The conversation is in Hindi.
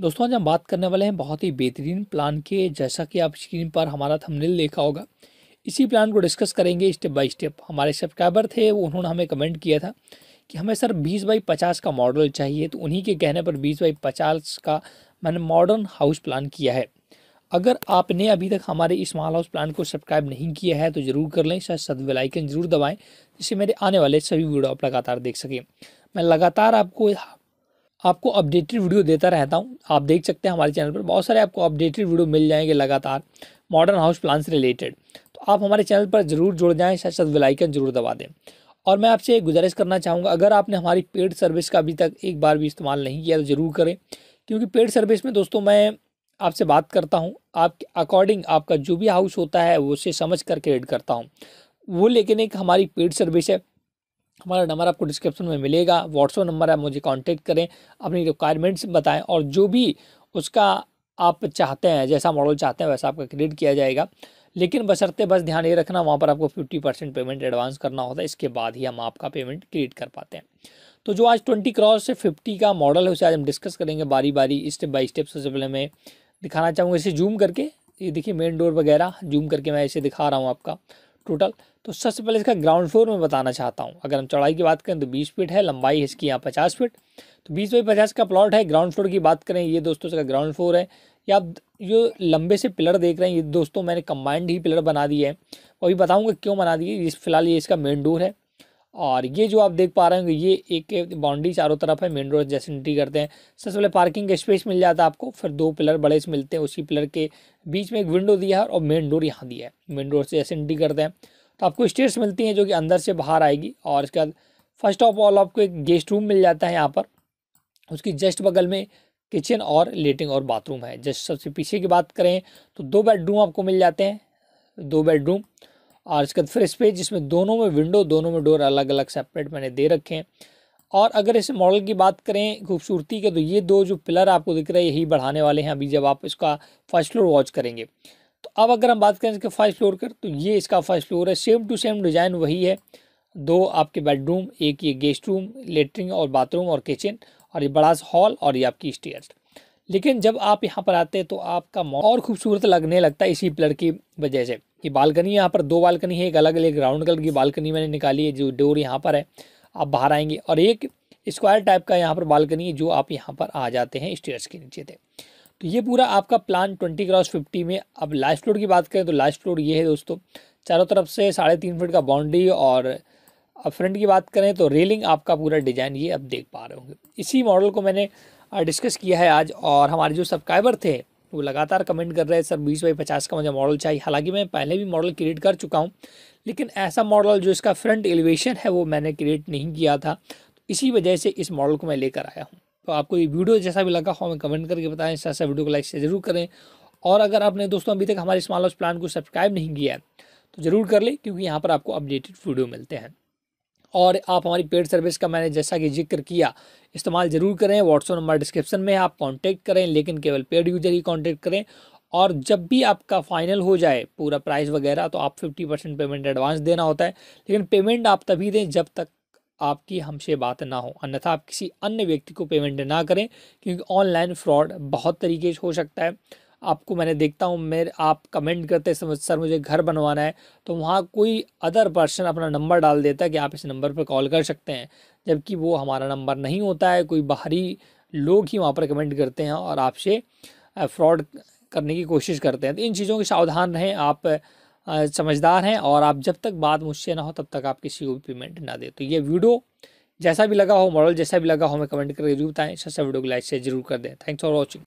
दोस्तों आज हम बात करने वाले हैं बहुत ही बेहतरीन प्लान के जैसा कि आप स्क्रीन पर हमारा थंबनेल देखा होगा इसी प्लान को डिस्कस करेंगे स्टेप बाय स्टेप हमारे सब्सक्राइबर थे उन्होंने हमें कमेंट किया था कि हमें सर 20 बाई 50 का मॉडल चाहिए तो उन्हीं के कहने पर 20 बाई 50 का मैंने मॉडर्न हाउस प्लान किया है अगर आपने अभी तक हमारे इस माल हाउस प्लान को सब्सक्राइब नहीं किया है तो जरूर कर लें शायद सदवेल आइकन जरूर दबाएँ जिससे मेरे आने वाले सभी वीडियो आप लगातार देख सकें मैं लगातार आपको आपको अपडेटेड वीडियो देता रहता हूँ आप देख सकते हैं हमारे चैनल पर बहुत सारे आपको अपडेटेड वीडियो मिल जाएंगे लगातार मॉडर्न हाउस प्लान से रिलेटेड तो आप हमारे चैनल पर जरूर जुड़ जाएँ साथ साथ वेलाइकन जरूर दबा दें और मैं आपसे गुजारिश करना चाहूँगा अगर आपने हमारी पेड सर्विस का अभी तक एक बार भी इस्तेमाल नहीं किया तो ज़रूर करें क्योंकि पेड सर्विस में दोस्तों मैं आपसे बात करता हूँ आपके अकॉर्डिंग आपका जो भी हाउस होता है वो उसे समझ कर क्रिएट करता हूँ वो लेकिन एक हमारी पेड सर्विस है हमारा नंबर आपको डिस्क्रिप्शन में मिलेगा व्हाट्सअप नंबर है मुझे कांटेक्ट करें अपनी रिक्वायरमेंट्स बताएं और जो भी उसका आप चाहते हैं जैसा मॉडल चाहते हैं वैसा आपका क्रिएट किया जाएगा लेकिन बसरते बस ध्यान ये रखना वहाँ पर आपको फिफ्टी परसेंट पेमेंट एडवांस करना होता है इसके बाद ही हम आपका पेमेंट क्रिएट कर पाते हैं तो जो आज ट्वेंटी क्रॉस से फिफ्टी का मॉडल है उसे आज हम डिस्कस करेंगे बारी बारी स्टेप बाई स्टेप सबसे पहले मैं दिखाना चाहूँगा इसे जूम करके ये देखिए मेन डोर वगैरह जूम करके मैं इसे दिखा रहा हूँ आपका टोटल तो सबसे पहले इसका ग्राउंड फ्लोर में बताना चाहता हूँ अगर हम चौड़ाई की बात करें तो बीस फीट है लंबाई है इसकी यहाँ पचास फीट तो बीस बाई पचास का प्लॉट है ग्राउंड फ्लोर की बात करें ये दोस्तों इसका ग्राउंड फ्लोर है या आप जो लंबे से पिलर देख रहे हैं ये दोस्तों मैंने कंबाइंड ही पिलर बना दिए हैं अभी बताऊँगा क्यों बना दिए फिलहाल ये इसका मेन डोर है और ये जो आप देख पा रहे होंगे ये एक बाउंड्री चारों तरफ है मेन रोड जैसे एंट्री करते हैं सबसे पहले पार्किंग का स्पेस मिल जाता है आपको फिर दो पिलर बड़े से मिलते हैं उसी पिलर के बीच में एक विंडो दिया है और मेन डोर यहाँ दिया है मेन डोर से जैसे एंट्री करते हैं तो आपको स्टेयर्स मिलती हैं जो कि अंदर से बाहर आएगी और इसके बाद फर्स्ट ऑफ ऑल आपको एक गेस्ट रूम मिल जाता है यहाँ पर उसकी जस्ट बगल में किचन और लेटिंग और बाथरूम है जस्ट सबसे पीछे की बात करें तो दो बेडरूम आपको मिल जाते हैं दो बेडरूम और इसके बाद फ्रेश पेज जिसमें दोनों में विंडो दोनों में डोर अलग अलग सेपरेट मैंने दे रखे हैं और अगर इस मॉडल की बात करें खूबसूरती के तो ये दो जो पिलर आपको दिख रहे हैं यही बढ़ाने वाले हैं अभी जब आप इसका फर्स्ट फ्लोर वॉच करेंगे तो अब अगर हम बात करें इसके फर्स्ट फ्लोर कर तो ये इसका फर्स्ट फ्लोर है सेम टू सेम डिज़ाइन वही है दो आपके बेडरूम एक ये गेस्ट रूम लेटरिन और बाथरूम और किचन और ये बड़ा सा हॉल और ये आपकी स्टेयर्स लेकिन जब आप यहाँ पर आते हैं तो आपका और खूबसूरत लगने लगता है इसी पिलर की वजह से ये बालकनी यहाँ पर दो बालकनी है एक अलग अलग राउंड कलर की बालकनी मैंने निकाली है जो डोर यहाँ पर है आप बाहर आएंगे और एक स्क्वायर टाइप का यहाँ पर बालकनी है जो आप यहाँ पर आ जाते हैं स्टेयर्स के नीचे थे तो ये पूरा आपका प्लान ट्वेंटी क्रॉस फिफ्टी में अब लास्ट फ्लोर की बात करें तो लास्ट फ्लोर ये है दोस्तों चारों तरफ से साढ़े तीन फीट का बाउंड्री और अब फ्रंट की बात करें तो रेलिंग आपका पूरा डिज़ाइन ये अब देख पा रहे होंगे इसी मॉडल को मैंने डिस्कस किया है आज और हमारे जो सब्सक्राइबर थे वो लगातार कमेंट कर रहे हैं सर बीस बाई पचास का मुझे मॉडल चाहिए हालांकि मैं पहले भी मॉडल क्रिएट कर चुका हूँ लेकिन ऐसा मॉडल जो इसका फ्रंट एलिवेशन है वो मैंने क्रिएट नहीं किया था तो इसी वजह से इस मॉडल को मैं लेकर आया हूँ तो आपको ये वीडियो जैसा भी लगा हो हमें कमेंट करके बताएं इस वीडियो को लाइक से ज़रूर करें और अगर आपने दोस्तों अभी तक हमारे स्मॉल हाउस प्लान को सब्सक्राइब नहीं किया है तो ज़रूर कर लें क्योंकि यहाँ पर आपको अपडेटेड वीडियो मिलते हैं और आप हमारी पेड सर्विस का मैंने जैसा कि जिक्र किया इस्तेमाल ज़रूर करें व्हाट्सअप नंबर डिस्क्रिप्शन में आप कॉन्टेक्ट करें लेकिन केवल पेड यूजर ही कॉन्टेक्ट करें और जब भी आपका फाइनल हो जाए पूरा प्राइस वगैरह तो आप फिफ्टी परसेंट पेमेंट एडवांस देना होता है लेकिन पेमेंट आप तभी दें जब तक आपकी हमसे बात ना हो अन्यथा आप किसी अन्य व्यक्ति को पेमेंट ना करें क्योंकि ऑनलाइन फ्रॉड बहुत तरीके से हो सकता है आपको मैंने देखता हूँ मेरे आप कमेंट करते समझ सर मुझे घर बनवाना है तो वहाँ कोई अदर पर्सन अपना नंबर डाल देता है कि आप इस नंबर पर कॉल कर सकते हैं जबकि वो हमारा नंबर नहीं होता है कोई बाहरी लोग ही वहाँ पर कमेंट करते हैं और आपसे फ्रॉड करने की कोशिश करते हैं तो इन चीज़ों के सावधान रहें आप समझदार हैं और आप जब तक बात मुझसे ना हो तब तक आप किसी को भी पेमेंट ना दें तो ये वीडियो जैसा भी लगा हो मॉडल जैसा भी लगा हो हमें कमेंट करके जरूर बताएं सबसे वीडियो को लाइक शेयर जरूर कर दें थैंक्स फॉर वॉचिंग